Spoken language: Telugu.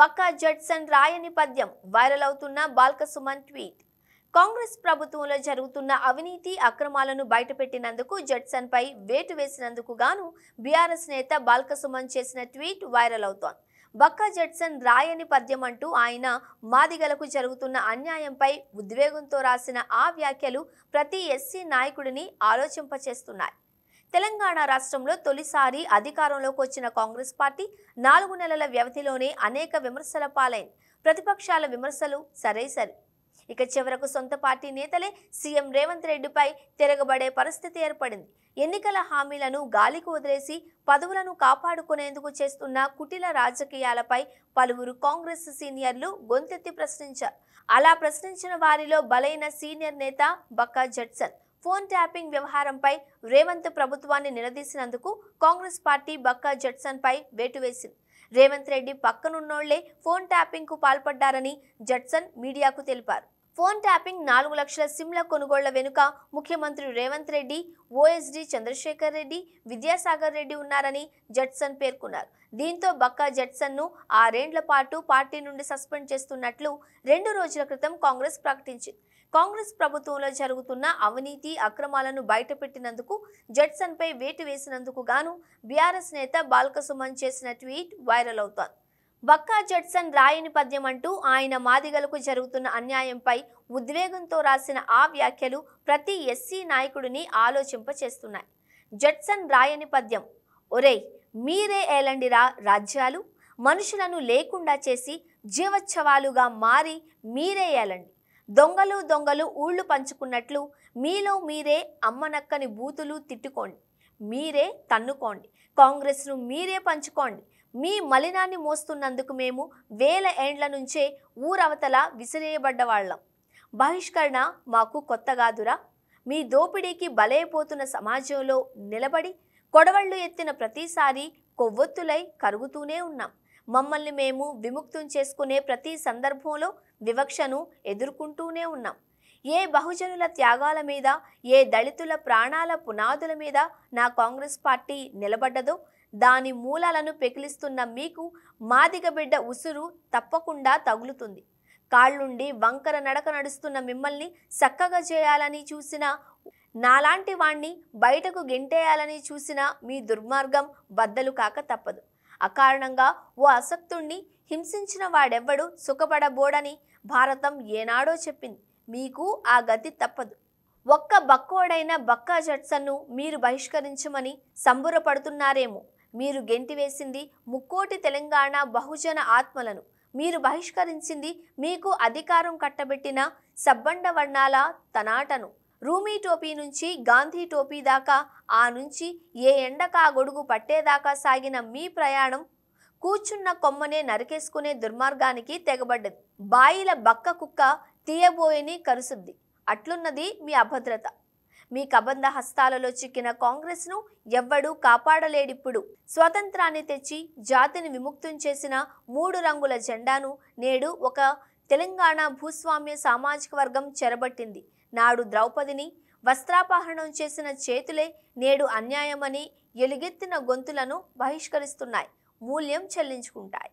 బక్కా జడ్సన్ రాయని పద్యం వైరల్ అవుతున్న బాల్క సుమన్ ట్వీట్ కాంగ్రెస్ ప్రభుత్వంలో జరుగుతున్న అవినీతి అక్రమాలను బయటపెట్టినందుకు పై వేటు వేసినందుకు గాను బీఆర్ఎస్ నేత బాల్క సుమన్ చేసిన ట్వీట్ వైరల్ అవుతోంది బక్కా జడ్సన్ రాయని పద్యం అంటూ ఆయన మాదిగలకు జరుగుతున్న అన్యాయంపై ఉద్వేగంతో రాసిన ఆ వ్యాఖ్యలు ప్రతి ఎస్సీ నాయకుడిని ఆలోచింపచేస్తున్నాయి తెలంగాణ రాష్ట్రంలో తొలిసారి అధికారంలోకి వచ్చిన కాంగ్రెస్ పార్టీ నాలుగు నెలల వ్యవధిలోనే అనేక విమర్శల పాలైంది ప్రతిపక్షాల విమర్శలు సరే సరే ఇక చివరకు సొంత పార్టీ నేతలే సీఎం రేవంత్ రెడ్డిపై తిరగబడే పరిస్థితి ఏర్పడింది ఎన్నికల హామీలను గాలికి వదిలేసి పదవులను కాపాడుకునేందుకు చేస్తున్న కుటిల రాజకీయాలపై పలువురు కాంగ్రెస్ సీనియర్లు గొంతెత్తి ప్రశ్నించారు అలా ప్రశ్నించిన వారిలో బలైన సీనియర్ నేత బక్కా జడ్సన్ ఫోన్ ట్యాపింగ్ వ్యవహారంపై రేవంత్ ప్రభుత్వాన్ని నిలదీసినందుకు కాంగ్రెస్ పార్టీ బక్కా జట్సన్పై వేటు వేసింది రేవంత్ రెడ్డి పక్కనున్నోళ్లే ఫోన్ ట్యాపింగ్కు పాల్పడ్డారని జట్సన్ మీడియాకు తెలిపారు ఫోన్ ట్యాపింగ్ నాలుగు లక్షల సిమ్ల కొనుగోళ్ల వెనుక ముఖ్యమంత్రి రేవంత్ రెడ్డి ఓఎస్డీ చంద్రశేఖర్ రెడ్డి విద్యాసాగర్ రెడ్డి ఉన్నారని జట్సన్ పేర్కొన్నారు దీంతో బక్కా ను ఆరేండ్ల పాటు పార్టీ నుండి సస్పెండ్ చేస్తున్నట్లు రెండు రోజుల క్రితం కాంగ్రెస్ ప్రకటించింది కాంగ్రెస్ ప్రభుత్వంలో జరుగుతున్న అవినీతి అక్రమాలను బయటపెట్టినందుకు పై వేటు వేసినందుకు గాను బీఆర్ఎస్ నేత బాల్క సుమన్ చేసిన ట్వీట్ వైరల్ అవుతోంది వక్కా జడ్సన్ రాయని పద్యం అంటూ ఆయన మాదిగలకు జరుగుతున్న అన్యాయంపై ఉద్వేగంతో రాసిన ఆ వ్యాఖ్యలు ప్రతి ఎస్సీ నాయకుడిని ఆలోచింపచేస్తున్నాయి జడ్సన్ రాయని పద్యం ఒరేయ్ మీరే ఏలండిరా రాజ్యాలు మనుషులను లేకుండా చేసి జీవోత్సవాలుగా మారి మీరే ఏలండి దొంగలు దొంగలు ఊళ్ళు పంచుకున్నట్లు మీలో మీరే అమ్మనక్కని బూతులు తిట్టుకోండి మీరే తన్నుకోండి కాంగ్రెస్ను మీరే పంచుకోండి మీ మలినాన్ని మోస్తున్నందుకు మేము వేల ఏండ్ల నుంచే ఊరవతల విసిరేయబడ్డవాళ్ళం బహిష్కరణ మాకు కొత్త కాదురా మీ దోపిడీకి బలైపోతున్న సమాజంలో నిలబడి కొడవళ్ళు ఎత్తిన ప్రతిసారి కొవ్వొత్తులై కరుగుతూనే ఉన్నాం మమ్మల్ని మేము విముక్తం చేసుకునే ప్రతి సందర్భంలో వివక్షను ఎదుర్కొంటూనే ఉన్నాం ఏ బహుజనుల త్యాగాల మీద ఏ దళితుల ప్రాణాల పునాదుల మీద నా కాంగ్రెస్ పార్టీ నిలబడ్డదో దాని మూలాలను పెకిలిస్తున్న మీకు మాదిగ బిడ్డ ఉసురు తప్పకుండా తగులుతుంది కాళ్ళుండి వంకర నడక నడుస్తున్న మిమ్మల్ని చక్కగా చేయాలని చూసిన నాలాంటి వాణ్ణి బయటకు గెంటేయాలని చూసిన మీ దుర్మార్గం బద్దలు కాక తప్పదు అకారణంగా ఓ అసక్తుణ్ణి హింసించిన వాడెవ్వడు సుఖపడబోడని భారతం ఏనాడో చెప్పింది మీకు ఆ గతి తప్పదు ఒక్క బక్కోడైన బక్కా జట్సన్ను మీరు బహిష్కరించమని సంబురపడుతున్నారేమో మీరు గెంటివేసింది ముక్కోటి తెలంగాణ బహుజన ఆత్మలను మీరు బహిష్కరించింది మీకు అధికారం కట్టబెట్టిన సబ్బండ వర్ణాల తనాటను రూమీ టోపీ నుంచి గాంధీ టోపీ దాకా ఆ నుంచి ఏ ఎండకా గొడుగు పట్టేదాకా సాగిన మీ ప్రయాణం కూర్చున్న కొమ్మనే నరికేసుకునే దుర్మార్గానికి తెగబడ్డది బాయిల బక్క కుక్క తీయబోయని కరుసుద్ది అట్లున్నది మీ అభద్రత మీ కబంధ హస్తాలలో చిక్కిన కాంగ్రెస్ను ఎవ్వడూ కాపాడలేడిప్పుడు స్వతంత్రాన్ని తెచ్చి జాతిని విముక్తం చేసిన మూడు రంగుల జెండాను నేడు ఒక తెలంగాణ భూస్వామ్య సామాజిక వర్గం చెరబట్టింది నాడు ద్రౌపదిని వస్త్రాపహరణం చేసిన చేతులే నేడు అన్యాయమని ఎలుగెత్తిన గొంతులను బహిష్కరిస్తున్నాయి మూల్యం చెల్లించుకుంటాయి